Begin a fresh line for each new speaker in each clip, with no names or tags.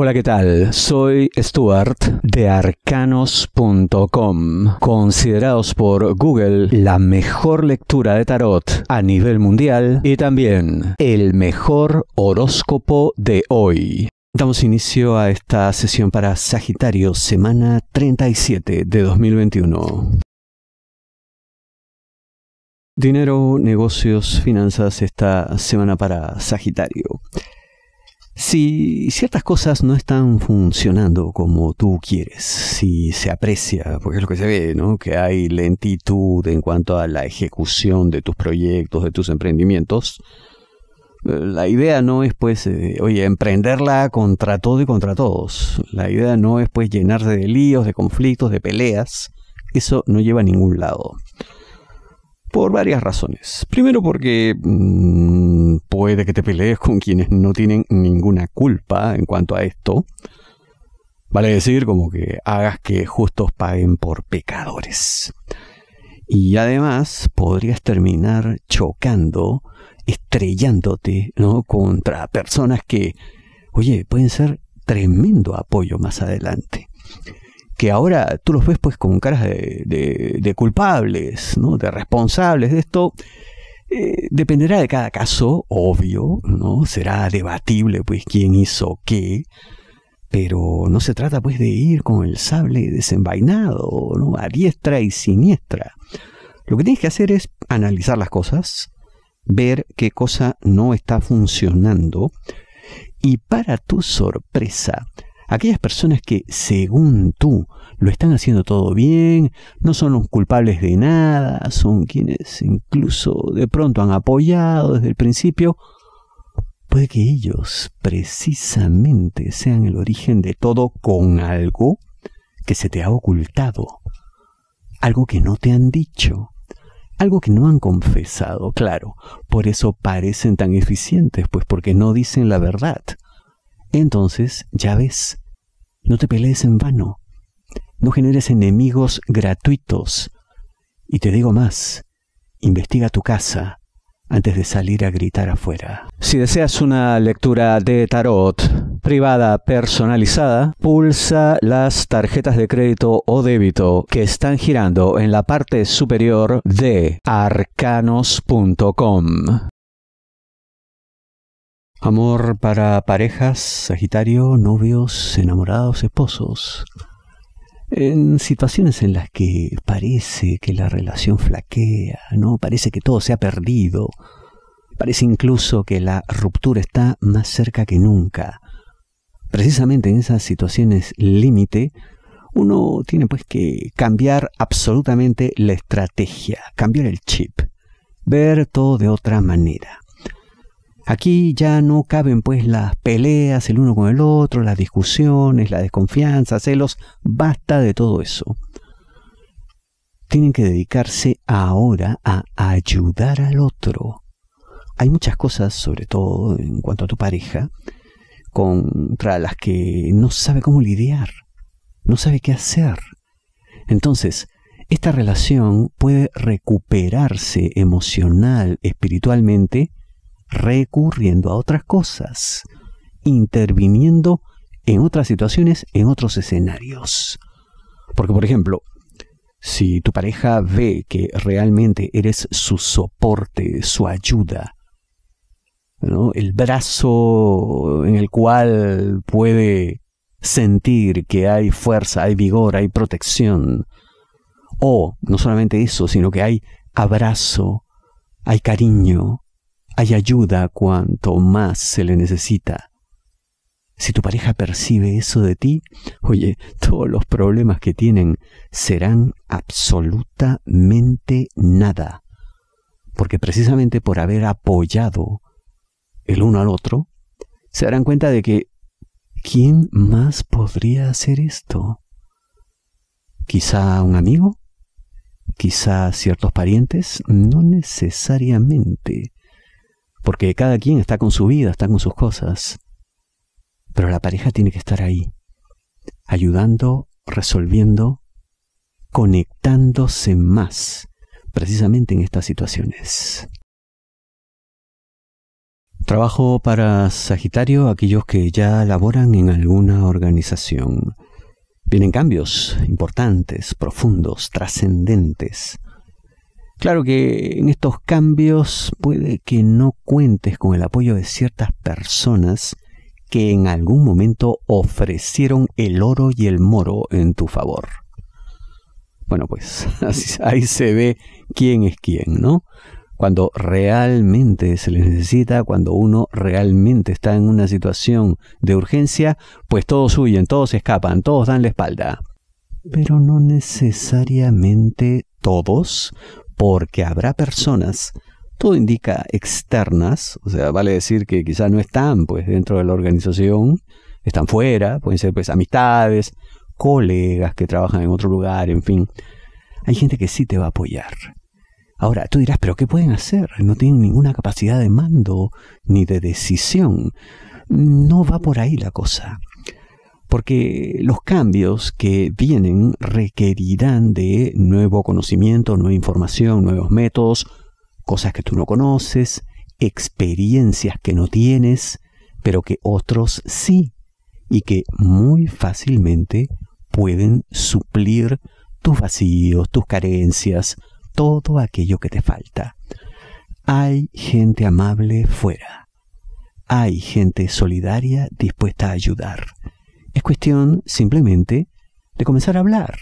Hola, ¿qué tal? Soy Stuart de arcanos.com, considerados por Google la mejor lectura de tarot a nivel mundial y también el mejor horóscopo de hoy. Damos inicio a esta sesión para Sagitario, semana 37 de 2021. Dinero, negocios, finanzas esta semana para Sagitario. Si ciertas cosas no están funcionando como tú quieres, si se aprecia, porque es lo que se ve, Que hay lentitud en cuanto a la ejecución de tus proyectos, de tus emprendimientos. Eh, la idea no es pues, eh, oye, emprenderla contra todo y contra todos. La idea no es pues llenarse de líos, de conflictos, de peleas. Eso no lleva a ningún lado. Por varias razones. Primero porque mm, de que te pelees con quienes no tienen ninguna culpa en cuanto a esto. Vale decir, como que hagas que justos paguen por pecadores. Y además podrías terminar chocando, estrellándote, ¿no? Contra personas que, oye, pueden ser tremendo apoyo más adelante. Que ahora tú los ves pues con caras de, de culpables, ¿no? De responsables de esto. Eh, dependerá de cada caso, obvio, ¿no? Será debatible, pues, quién hizo qué, pero no se trata, pues, de ir con el sable desenvainado, ¿no? A diestra y siniestra. Lo que tienes que hacer es analizar las cosas, ver qué cosa no está funcionando, y para tu sorpresa, aquellas personas que, según tú, lo están haciendo todo bien, no son los culpables de nada, son quienes incluso de pronto han apoyado desde el principio, puede que ellos precisamente sean el origen de todo con algo que se te ha ocultado, algo que no te han dicho, algo que no han confesado, claro, por eso parecen tan eficientes, pues porque no dicen la verdad. Entonces, ya ves, no te pelees en vano, no generes enemigos gratuitos. Y te digo más, investiga tu casa antes de salir a gritar afuera. Si deseas una lectura de tarot privada personalizada, pulsa las tarjetas de crédito o débito que están girando en la parte superior de arcanos.com. Amor para parejas, Sagitario, novios, enamorados, esposos. En situaciones en las que parece que la relación flaquea, ¿no? Parece que todo se ha perdido. Parece incluso que la ruptura está más cerca que nunca. Precisamente en esas situaciones límite, uno tiene pues que cambiar absolutamente la estrategia, cambiar el chip, ver todo de otra manera. Aquí ya no caben pues las peleas el uno con el otro, las discusiones, la desconfianza, celos, basta de todo eso. Tienen que dedicarse ahora a ayudar al otro. Hay muchas cosas, sobre todo en cuanto a tu pareja, contra las que no sabe cómo lidiar, no sabe qué hacer. Entonces, esta relación puede recuperarse emocional, espiritualmente, recurriendo a otras cosas, interviniendo en otras situaciones, en otros escenarios. Porque, por ejemplo, si tu pareja ve que realmente eres su soporte, su ayuda, el brazo en el cual puede sentir que hay fuerza, hay vigor, hay protección, o no solamente eso, sino que hay abrazo, hay cariño, hay ayuda cuanto más se le necesita. Si tu pareja percibe eso de ti, oye, todos los problemas que tienen serán absolutamente nada. Porque precisamente por haber apoyado el uno al otro, se darán cuenta de que ¿quién más podría hacer esto? ¿Quizá un amigo? ¿Quizá ciertos parientes? No necesariamente porque cada quien está con su vida, está con sus cosas. Pero la pareja tiene que estar ahí, ayudando, resolviendo, conectándose más, precisamente en estas situaciones. Trabajo para Sagitario aquellos que ya laboran en alguna organización. Vienen cambios importantes, profundos, trascendentes. Claro que en estos cambios puede que no cuentes con el apoyo de ciertas personas que en algún momento ofrecieron el oro y el moro en tu favor. Bueno, pues ahí se ve quién es quién, ¿no? Cuando realmente se les necesita, cuando uno realmente está en una situación de urgencia, pues todos huyen, todos escapan, todos dan la espalda. Pero no necesariamente todos porque habrá personas, todo indica externas, o sea, vale decir que quizás no están pues dentro de la organización, están fuera, pueden ser pues amistades, colegas que trabajan en otro lugar, en fin. Hay gente que sí te va a apoyar. Ahora, tú dirás, pero ¿qué pueden hacer? No tienen ninguna capacidad de mando ni de decisión. No va por ahí la cosa porque los cambios que vienen requerirán de nuevo conocimiento, nueva información, nuevos métodos, cosas que tú no conoces, experiencias que no tienes, pero que otros sí, y que muy fácilmente pueden suplir tus vacíos, tus carencias, todo aquello que te falta. Hay gente amable fuera. Hay gente solidaria dispuesta a ayudar. Es cuestión simplemente de comenzar a hablar,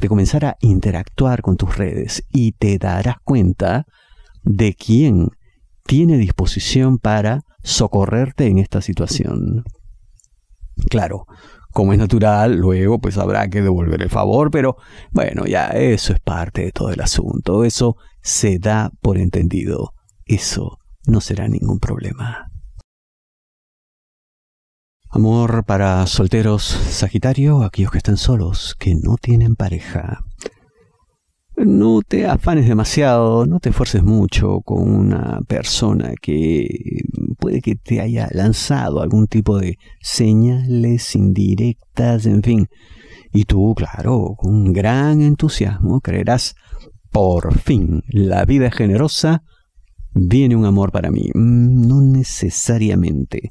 de comenzar a interactuar con tus redes y te darás cuenta de quién tiene disposición para socorrerte en esta situación. Claro, como es natural, luego pues habrá que devolver el favor, pero bueno, ya eso es parte de todo el asunto, eso se da por entendido, eso no será ningún problema. Amor para solteros, Sagitario, aquellos que están solos, que no tienen pareja. No te afanes demasiado, no te esfuerces mucho con una persona que puede que te haya lanzado algún tipo de señales indirectas, en fin. Y tú, claro, con gran entusiasmo creerás, por fin, la vida generosa, viene un amor para mí. Mm, no necesariamente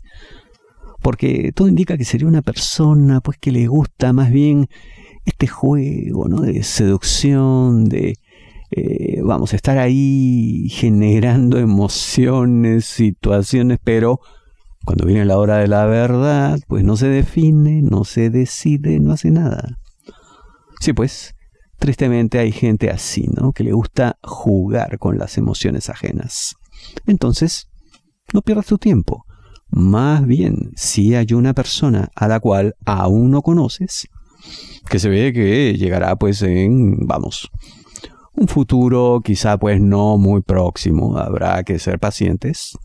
porque todo indica que sería una persona pues que le gusta más bien este juego ¿no? de seducción, de eh, vamos a estar ahí generando emociones, situaciones, pero cuando viene la hora de la verdad, pues no se define, no se decide, no hace nada. Sí, pues, tristemente hay gente así, ¿no? Que le gusta jugar con las emociones ajenas. Entonces, no pierdas tu tiempo. Más bien, si hay una persona a la cual aún no conoces, que se ve que llegará pues en, vamos, un futuro quizá pues no muy próximo, habrá que ser pacientes,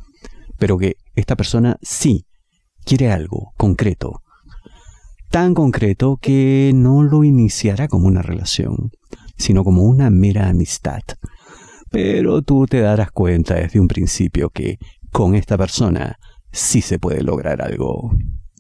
pero que esta persona sí quiere algo concreto, tan concreto que no lo iniciará como una relación, sino como una mera amistad. Pero tú te darás cuenta desde un principio que con esta persona sí se puede lograr algo.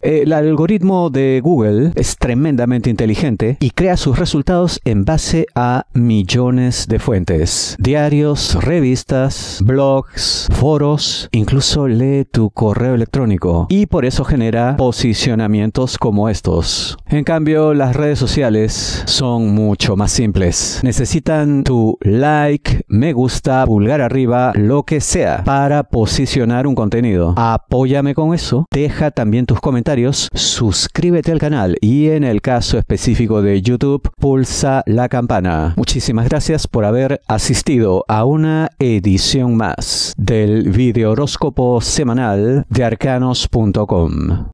Eh, el algoritmo de Google es tremendamente inteligente y crea sus resultados en base a millones de fuentes. Diarios, revistas, blogs, foros, incluso lee tu correo electrónico y por eso genera posicionamientos como estos. En cambio, las redes sociales son mucho más simples. Necesitan tu like, me gusta, pulgar arriba, lo que sea para posicionar un contenido. Apóyame con eso. Deja también tus comentarios suscríbete al canal y en el caso específico de YouTube, pulsa la campana. Muchísimas gracias por haber asistido a una edición más del video horóscopo semanal de arcanos.com.